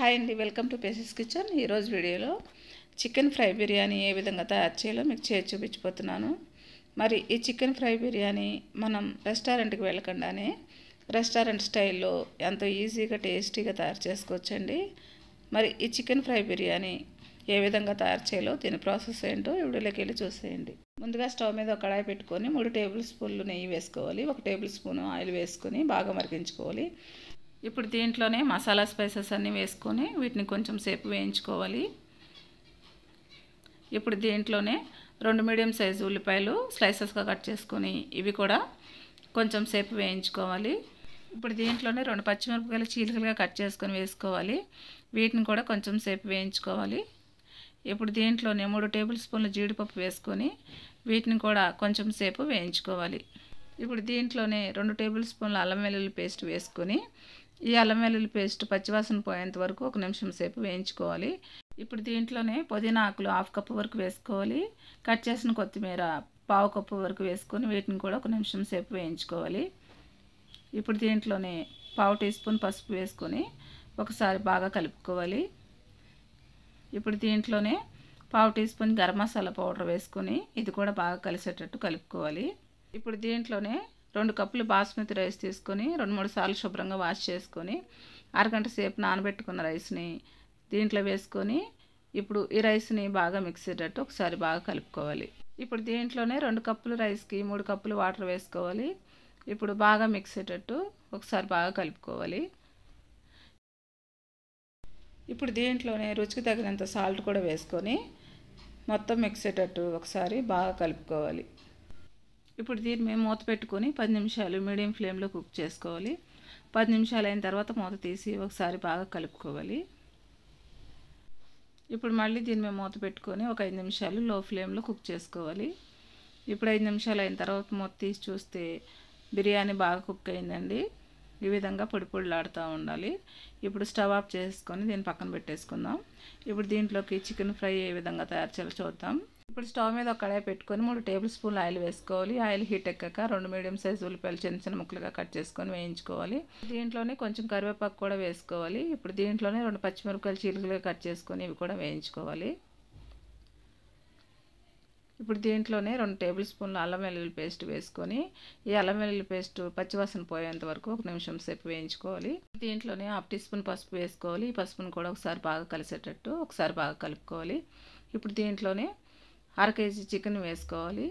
hi అండి welcome to phases kitchen ఈరోజు వీడియోలో చికెన్ ఫ్రై బిర్యానీ ఏ విధంగా తయారు చేయాలో మీకు చేయి చూపించిపోతున్నాను మరి ఈ చికెన్ ఫ్రై బిర్యానీ మనం రెస్టారెంట్కి వెళ్ళకుండానే రెస్టారెంట్ స్టైల్లో ఎంతో ఈజీగా టేస్టీగా తయారు చేసుకోవచ్చండి మరి ఈ చికెన్ ఫ్రై బిర్యానీ ఏ విధంగా తయారు చేయాలో దీని ప్రాసెస్ ఏంటో వీడియోలోకి వెళ్ళి చూసేయండి ముందుగా స్టవ్ మీద ఒక కడాయి పెట్టుకొని మూడు టేబుల్ స్పూన్లు నెయ్యి వేసుకోవాలి ఒక టేబుల్ స్పూన్ ఆయిల్ వేసుకొని బాగా మరిగించుకోవాలి ఇప్పుడు దీంట్లోనే మసాలా స్పైసెస్ అన్నీ వేసుకొని వీటిని కొంచెం సేపు వేయించుకోవాలి ఇప్పుడు దీంట్లోనే రెండు మీడియం సైజు ఉల్లిపాయలు స్లైసెస్గా కట్ చేసుకొని ఇవి కూడా కొంచెం సేపు వేయించుకోవాలి ఇప్పుడు దీంట్లోనే రెండు పచ్చిమిరపకాయలు చీలికలుగా కట్ చేసుకొని వేసుకోవాలి వీటిని కూడా కొంచెం సేపు వేయించుకోవాలి ఇప్పుడు దీంట్లోనే మూడు టేబుల్ స్పూన్ల జీడిపప్పు వేసుకొని వీటిని కూడా కొంచెం సేపు వేయించుకోవాలి ఇప్పుడు దీంట్లోనే రెండు టేబుల్ స్పూన్ల అల్లం వెల్లుల్లి పేస్ట్ వేసుకొని ఈ అల్లం వెల్లుల్లి పేస్ట్ పచ్చివాసన పోయేంత వరకు ఒక నిమిషం సేపు వేయించుకోవాలి ఇప్పుడు దీంట్లోనే పుదీనా ఆకులు హాఫ్ కప్పు వరకు వేసుకోవాలి కట్ చేసిన కొత్తిమీర పావు కప్పు వరకు వేసుకొని వీటిని కూడా ఒక నిమిషం సేపు వేయించుకోవాలి ఇప్పుడు దీంట్లోనే పావు టీ స్పూన్ పసుపు వేసుకొని ఒకసారి బాగా కలుపుకోవాలి ఇప్పుడు దీంట్లోనే పావు teaspoon garam masala powder వేసుకొని ఇది కూడా బాగా కలిసేటట్టు కలుపుకోవాలి ఇప్పుడు దీంట్లోనే రెండు కప్పులు బాస్మతి రైస్ తీసుకొని రెండు మూడు సార్లు శుభ్రంగా వాష్ చేసుకొని అరగంట సేపు నానబెట్టుకున్న రైస్ని దీంట్లో వేసుకొని ఇప్పుడు ఈ రైస్ని బాగా మిక్సీటట్టు ఒకసారి బాగా కలుపుకోవాలి ఇప్పుడు దీంట్లోనే రెండు కప్పులు రైస్కి మూడు కప్పులు వాటర్ వేసుకోవాలి ఇప్పుడు బాగా మిక్సేటట్టు ఒకసారి బాగా కలుపుకోవాలి ఇప్పుడు దీంట్లోనే రుచికి తగినంత సాల్ట్ కూడా వేసుకొని మొత్తం మిక్సేటట్టు ఒకసారి బాగా కలుపుకోవాలి ఇప్పుడు దీన్ని మేము మూత పెట్టుకొని పది నిమిషాలు మీడియం ఫ్లేమ్లో కుక్ చేసుకోవాలి పది నిమిషాలు అయిన తర్వాత మూత తీసి ఒకసారి బాగా కలుపుకోవాలి ఇప్పుడు మళ్ళీ దీన్ని మేము మూత పెట్టుకొని ఒక ఐదు నిమిషాలు లో ఫ్లేమ్లో కుక్ చేసుకోవాలి ఇప్పుడు ఐదు నిమిషాలు అయిన తర్వాత మూత తీసి చూస్తే బిర్యానీ బాగా కుక్ అయిందండి ఈ విధంగా పొడి పొడిలాడుతూ ఉండాలి ఇప్పుడు స్టవ్ ఆఫ్ చేసుకొని దీన్ని పక్కన పెట్టేసుకుందాం ఇప్పుడు దీంట్లోకి చికెన్ ఫ్రై ఏ విధంగా తయారు చేయాలో చూద్దాం ఇప్పుడు స్టవ్ మీద ఒక కడాయి పెట్టుకొని మూడు టేబుల్ స్పూన్ ఆయిల్ వేసుకోవాలి ఆయిల్ హీట్ ఎక్కాక రెండు మీడియం సైజు ఉల్లిపాయలు చిన్న చిన్న ముక్కలుగా కట్ చేసుకొని వేయించుకోవాలి దీంట్లోనే కొంచెం కరివేపాకు కూడా వేసుకోవాలి ఇప్పుడు దీంట్లోనే రెండు పచ్చిమిరపకాయలు చీలుకలుగా కట్ చేసుకొని ఇవి కూడా వేయించుకోవాలి ఇప్పుడు దీంట్లోనే రెండు టేబుల్ స్పూన్లు అల్లం వెల్లుల్లి పేస్ట్ వేసుకొని ఈ అల్లం వెల్లుల్లి పేస్ట్ పచ్చివాసన పోయేంత వరకు ఒక నిమిషం సేపు వేయించుకోవాలి దీంట్లోనే హాఫ్ టీ స్పూన్ పసుపు వేసుకోవాలి ఈ పసుపును కూడా ఒకసారి బాగా కలిసేటట్టు ఒకసారి బాగా కలుపుకోవాలి ఇప్పుడు దీంట్లోనే అర కేజీ చికెన్ వేసుకోవాలి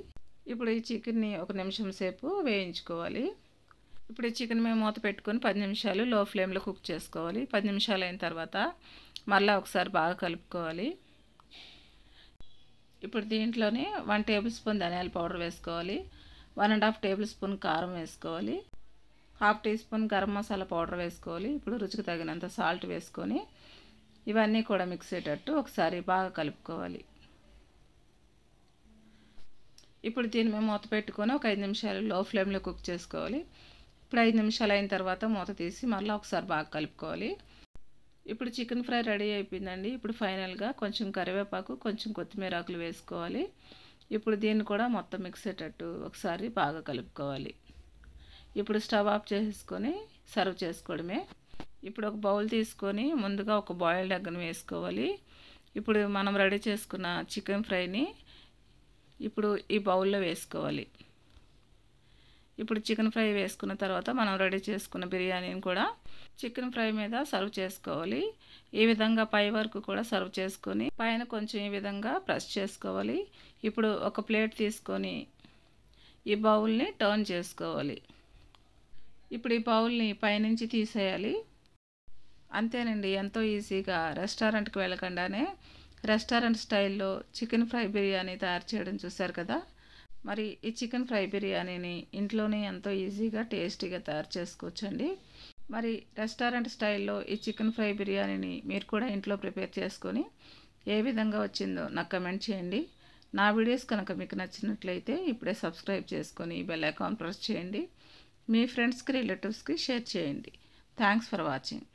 ఇప్పుడు ఈ చికెన్ని ఒక నిమిషం సేపు వేయించుకోవాలి ఇప్పుడు ఈ చికెన్ మేము మూత పెట్టుకొని పది నిమిషాలు లో ఫ్లేమ్లో కుక్ చేసుకోవాలి పది నిమిషాలు అయిన తర్వాత మళ్ళీ ఒకసారి బాగా కలుపుకోవాలి ఇప్పుడు దీంట్లోనే వన్ టేబుల్ స్పూన్ ధనియాల పౌడర్ వేసుకోవాలి one and half tablespoon కారం వేసుకోవాలి half teaspoon garam masala powder వేసుకోవాలి ఇప్పుడు రుచికి తగినంత సాల్ట్ వేసుకొని ఇవన్నీ కూడా మిక్స్ అయ్యేటట్టు ఒకసారి బాగా కలుపుకోవాలి ఇప్పుడు దీన్ని మేము మూత పెట్టుకొని ఒక ఐదు నిమిషాలు లో ఫ్లేమ్లో కుక్ చేసుకోవాలి ఇప్పుడు ఐదు నిమిషాలు అయిన తర్వాత మూత తీసి మళ్ళీ ఒకసారి బాగా కలుపుకోవాలి ఇప్పుడు చికెన్ ఫ్రై రెడీ అయిపోయిందండి ఇప్పుడు ఫైనల్గా కొంచెం కరివేపాకు కొంచెం కొత్తిమీర ఆకులు వేసుకోవాలి ఇప్పుడు దీన్ని కూడా మొత్తం మిక్స్ అయ్యేటట్టు ఒకసారి బాగా కలుపుకోవాలి ఇప్పుడు స్టవ్ ఆఫ్ చేసుకొని సర్వ్ చేసుకోవడమే ఇప్పుడు ఒక బౌల్ తీసుకొని ముందుగా ఒక బాయిల్డ్ ఎగ్గను వేసుకోవాలి ఇప్పుడు మనం రెడీ చేసుకున్న చికెన్ ఫ్రైని ఇప్పుడు ఈ బౌల్లో వేసుకోవాలి ఇప్పుడు చికెన్ ఫ్రై వేసుకున్న తర్వాత మనం రెడీ చేసుకున్న బిర్యానీని కూడా చికెన్ ఫ్రై మీద సర్వ్ చేసుకోవాలి ఈ విధంగా పై వరకు కూడా సర్వ్ చేసుకొని పైన కొంచెం ఈ విధంగా ప్రెస్ చేసుకోవాలి ఇప్పుడు ఒక ప్లేట్ తీసుకొని ఈ బౌల్ని టర్న్ చేసుకోవాలి ఇప్పుడు ఈ బౌల్ని పైనుంచి తీసేయాలి అంతేనండి ఎంతో ఈజీగా రెస్టారెంట్కి వెళ్ళకుండానే రెస్టారెంట్ స్టైల్లో చికెన్ ఫ్రై బిర్యానీ తయారు చేయడం చూశారు కదా మరి ఈ చికెన్ ఫ్రై బిర్యానీని ఇంట్లోనే ఎంతో ఈజీగా టేస్టీగా తయారు చేసుకోవచ్చండి మరి రెస్టారెంట్ స్టైల్లో ఈ చికెన్ ఫ్రై బిర్యానీని మీరు కూడా ఇంట్లో ప్రిపేర్ చేసుకొని ఏ విధంగా వచ్చిందో నాకు కమెంట్ చేయండి నా వీడియోస్ కనుక మీకు నచ్చినట్లయితే ఇప్పుడే సబ్స్క్రైబ్ చేసుకొని బెల్ అకౌంట్ ప్రెస్ చేయండి మీ ఫ్రెండ్స్కి రిలేటివ్స్కి షేర్ చేయండి థ్యాంక్స్ ఫర్ వాచింగ్